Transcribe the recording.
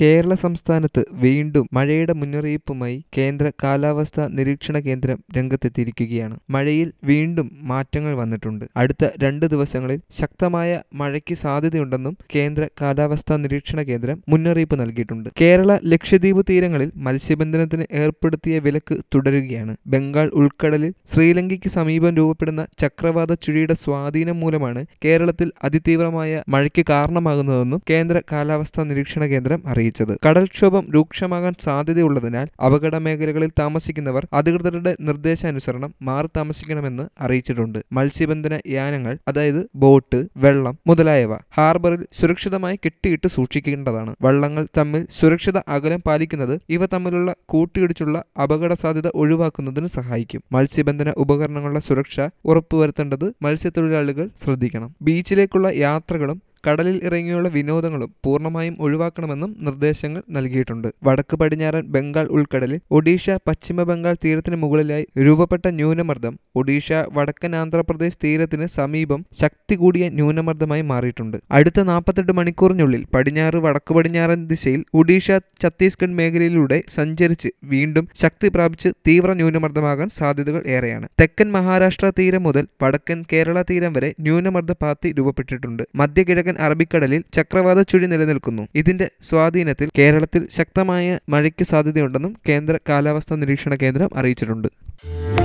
കേരള സംസ്ഥാനത്ത് വീണ്ടും മഴയുടെ മുന്നറിയിപ്പുമായി കേന്ദ്ര കാലാവസ്ഥാ നിരീക്ഷണ കേന്ദ്രം രംഗത്തെത്തിയിരിക്കുകയാണ് മഴയിൽ വീണ്ടും മാറ്റങ്ങൾ വന്നിട്ടുണ്ട് അടുത്ത രണ്ട് ദിവസങ്ങളിൽ ശക്തമായ മഴയ്ക്ക് സാധ്യതയുണ്ടെന്നും കേന്ദ്ര കാലാവസ്ഥാ നിരീക്ഷണ കേന്ദ്രം മുന്നറിയിപ്പ് നൽകിയിട്ടുണ്ട് കേരള ലക്ഷദ്വീപ് തീരങ്ങളിൽ മത്സ്യബന്ധനത്തിന് ഏർപ്പെടുത്തിയ വിലക്ക് തുടരുകയാണ് ബംഗാൾ ഉൾക്കടലിൽ ശ്രീലങ്കയ്ക്ക് സമീപം രൂപപ്പെടുന്ന ചക്രവാത ചുഴിയുടെ സ്വാധീനം മൂലമാണ് കേരളത്തിൽ അതിതീവ്രമായ മഴയ്ക്ക് കാരണമാകുന്നതെന്നും കേന്ദ്ര കാലാവസ്ഥാ നിരീക്ഷണ കേന്ദ്രം അറിയിച്ചു അറിയിച്ചത് കടൽക്ഷോഭം രൂക്ഷമാകാൻ സാധ്യതയുള്ളതിനാൽ അപകട മേഖലകളിൽ താമസിക്കുന്നവർ അധികൃതരുടെ നിർദ്ദേശാനുസരണം മാറി താമസിക്കണമെന്ന് അറിയിച്ചിട്ടുണ്ട് മത്സ്യബന്ധന യാനങ്ങൾ അതായത് ബോട്ട് വെള്ളം മുതലായവ ഹാർബറിൽ സുരക്ഷിതമായി കെട്ടിയിട്ട് സൂക്ഷിക്കേണ്ടതാണ് വള്ളങ്ങൾ തമ്മിൽ സുരക്ഷിത അകലം പാലിക്കുന്നത് ഇവ തമ്മിലുള്ള കൂട്ടിയിടിച്ചുള്ള അപകട സാധ്യത ഒഴിവാക്കുന്നതിന് സഹായിക്കും മത്സ്യബന്ധന ഉപകരണങ്ങളുടെ സുരക്ഷ ഉറപ്പുവരുത്തേണ്ടത് മത്സ്യത്തൊഴിലാളികൾ ശ്രദ്ധിക്കണം ബീച്ചിലേക്കുള്ള യാത്രകളും കടലിൽ ഇറങ്ങിയുള്ള വിനോദങ്ങളും പൂർണ്ണമായും ഒഴിവാക്കണമെന്നും നിർദ്ദേശങ്ങൾ നൽകിയിട്ടുണ്ട് വടക്ക് പടിഞ്ഞാറൻ ബംഗാൾ ഉൾക്കടലിൽ ഒഡീഷ പശ്ചിമ ബംഗാൾ തീരത്തിന് മുകളിലായി രൂപപ്പെട്ട ന്യൂനമർദ്ദം ഒഡീഷ വടക്കൻ ആന്ധ്രാപ്രദേശ് തീരത്തിന് സമീപം ശക്തി കൂടിയ ന്യൂനമർദ്ദമായി മാറിയിട്ടുണ്ട് അടുത്ത നാൽപ്പത്തെട്ട് മണിക്കൂറിനുള്ളിൽ പടിഞ്ഞാറ് വടക്ക് പടിഞ്ഞാറൻ ദിശയിൽ ഒഡീഷ ഛത്തീസ്ഗഡ് മേഖലയിലൂടെ സഞ്ചരിച്ച് വീണ്ടും ശക്തി പ്രാപിച്ച് തീവ്ര ന്യൂനമർദ്ദമാകാൻ സാധ്യതകൾ ഏറെയാണ് തെക്കൻ മഹാരാഷ്ട്ര തീരം മുതൽ വടക്കൻ കേരള തീരം വരെ ന്യൂനമർദ്ദ പാത്തി രൂപപ്പെട്ടിട്ടുണ്ട് മധ്യ കിഴക്കൻ വടക്കൻ അറബിക്കടലിൽ ചക്രവാത ചുഴി നിലനിൽക്കുന്നു ഇതിന്റെ സ്വാധീനത്തിൽ കേരളത്തിൽ ശക്തമായ മഴയ്ക്ക് സാധ്യതയുണ്ടെന്നും കേന്ദ്ര കാലാവസ്ഥാ നിരീക്ഷണ കേന്ദ്രം അറിയിച്ചിട്ടുണ്ട്